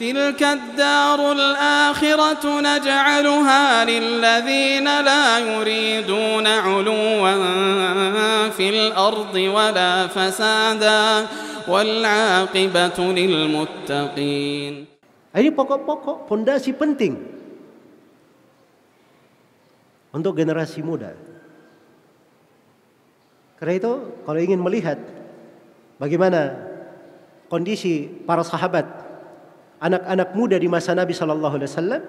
تلك الدار الآخرة نجعلها للذين لا يريدون علوا في الأرض ولا فسادا والعاقبة للمتقين Ini pokok-pokok fondasi penting untuk generasi muda. Karena itu kalau ingin melihat bagaimana kondisi para sahabat anak-anak muda di masa Nabi Shallallahu Alaihi Wasallam.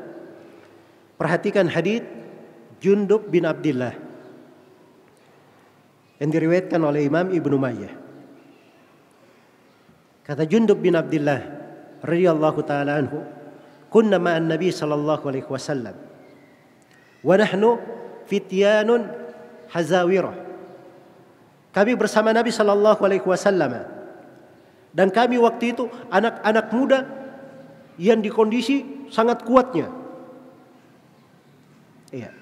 Perhatikan hadit Jundub bin Abdullah yang diriwayatkan oleh Imam Ibnu Mayyah. Kata Jundub bin Abdullah radhiyallahu taala anhu, "Kunna ma'an Nabi sallallahu alaihi wasallam wa nahnu fityanun hazawirah." Kami bersama Nabi sallallahu alaihi wasallam dan kami waktu itu anak-anak muda yang di kondisi sangat kuatnya. Iya.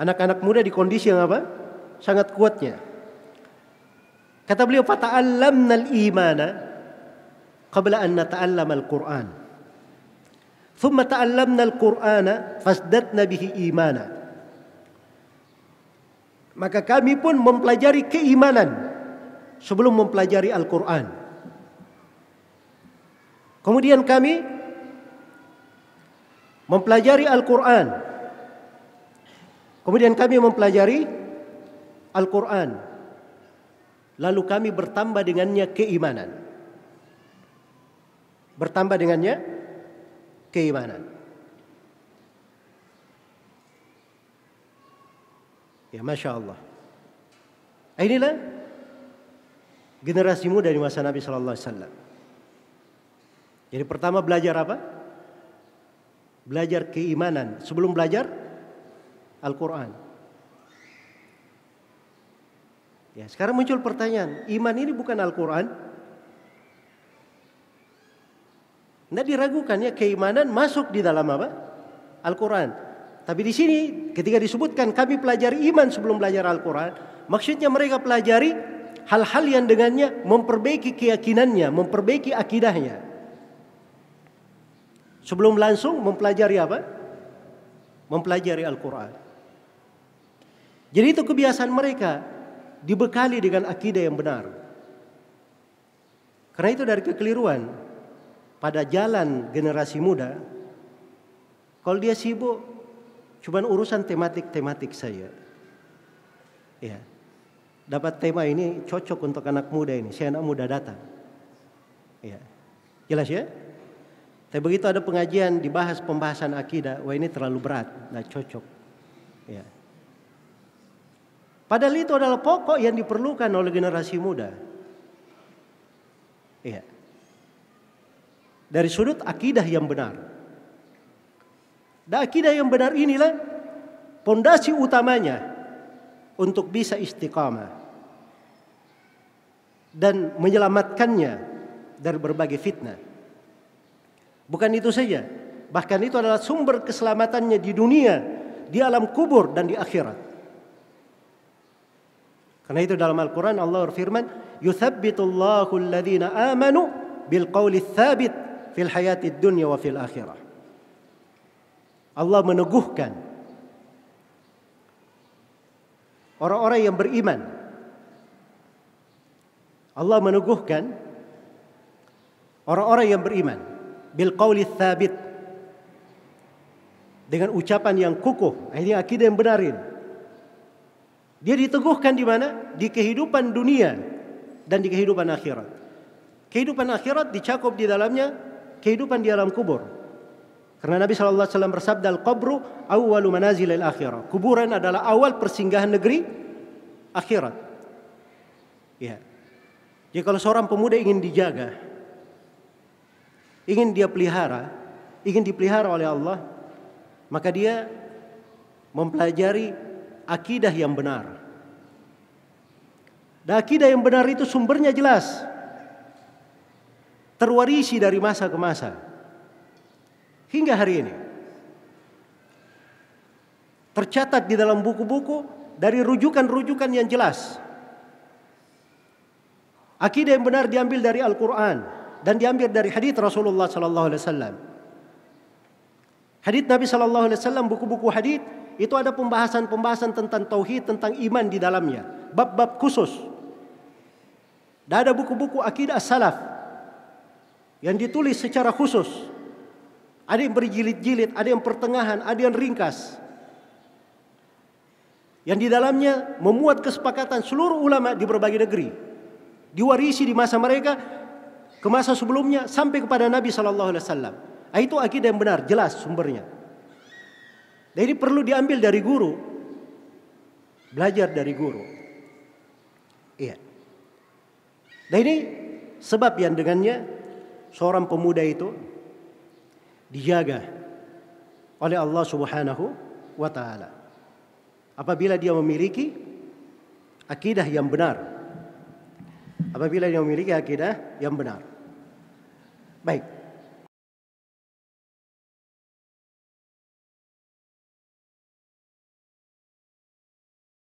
Anak-anak muda di kondisi yang apa? Sangat kuatnya. Kata beliau fata'allamnal imana qabla an nata'allamal Qur'an. Thumma ta'allamnal Qur'ana fasdatna bihi imana. Maka kami pun mempelajari keimanan sebelum mempelajari Al-Qur'an. Kemudian kami mempelajari Al-Quran. Kemudian kami mempelajari Al-Quran. Lalu kami bertambah dengannya keimanan. Bertambah dengannya keimanan. Ya Masya Allah. Inilah generasi muda di masa Nabi Sallallahu Alaihi Wasallam. Jadi pertama belajar apa? Belajar keimanan. Sebelum belajar Al-Qur'an. Ya, sekarang muncul pertanyaan, iman ini bukan Al-Qur'an? Tidak diragukan ya keimanan masuk di dalam apa? Al-Qur'an. Tapi di sini ketika disebutkan kami pelajari iman sebelum belajar Al-Qur'an, maksudnya mereka pelajari hal-hal yang dengannya memperbaiki keyakinannya, memperbaiki akidahnya. Sebelum langsung mempelajari apa? Mempelajari Al-Quran. Jadi itu kebiasaan mereka dibekali dengan akidah yang benar. Karena itu dari kekeliruan pada jalan generasi muda. Kalau dia sibuk cuman urusan tematik-tematik saya. Ya. Dapat tema ini cocok untuk anak muda ini. Saya anak muda datang. Ya. Jelas ya? Tapi begitu ada pengajian dibahas pembahasan akidah, wah ini terlalu berat, nggak cocok. Ya. Padahal itu adalah pokok yang diperlukan oleh generasi muda. Iya. Dari sudut akidah yang benar. Dan akidah yang benar inilah pondasi utamanya untuk bisa istiqamah dan menyelamatkannya dari berbagai fitnah. Bukan itu saja. Bahkan itu adalah sumber keselamatannya di dunia, di alam kubur dan di akhirat. Karena itu dalam Al-Quran Allah berfirman, Yuthabbitullahu alladhina amanu bil qawli thabit fil hayati dunya wa fil akhirah. Allah meneguhkan orang-orang yang beriman. Allah meneguhkan orang-orang yang beriman bil qawli thabit dengan ucapan yang kukuh ini akidah yang benar dia diteguhkan di mana di kehidupan dunia dan di kehidupan akhirat kehidupan akhirat dicakup di dalamnya kehidupan di alam kubur karena Nabi sallallahu alaihi wasallam bersabda al qabru awwalu manazilil akhirah kuburan adalah awal persinggahan negeri akhirat ya jadi ya, kalau seorang pemuda ingin dijaga ingin dia pelihara, ingin dipelihara oleh Allah, maka dia mempelajari akidah yang benar. Dan akidah yang benar itu sumbernya jelas. Terwarisi dari masa ke masa. Hingga hari ini. Tercatat di dalam buku-buku dari rujukan-rujukan yang jelas. Akidah yang benar diambil dari Al-Quran dan diambil dari hadis Rasulullah sallallahu alaihi wasallam. Hadis Nabi sallallahu alaihi wasallam buku-buku hadis itu ada pembahasan-pembahasan tentang tauhid, tentang iman di dalamnya, bab-bab khusus. Dan ada buku-buku akidah salaf yang ditulis secara khusus. Ada yang berjilid-jilid, ada yang pertengahan, ada yang ringkas. Yang di dalamnya memuat kesepakatan seluruh ulama di berbagai negeri. Diwarisi di masa mereka ke masa sebelumnya sampai kepada Nabi Shallallahu Alaihi Wasallam. Ah, itu akidah yang benar, jelas sumbernya. Jadi perlu diambil dari guru, belajar dari guru. Iya. Nah ini sebab yang dengannya seorang pemuda itu dijaga oleh Allah Subhanahu wa taala. Apabila dia memiliki akidah yang benar. Apabila dia memiliki akidah yang benar. bệnh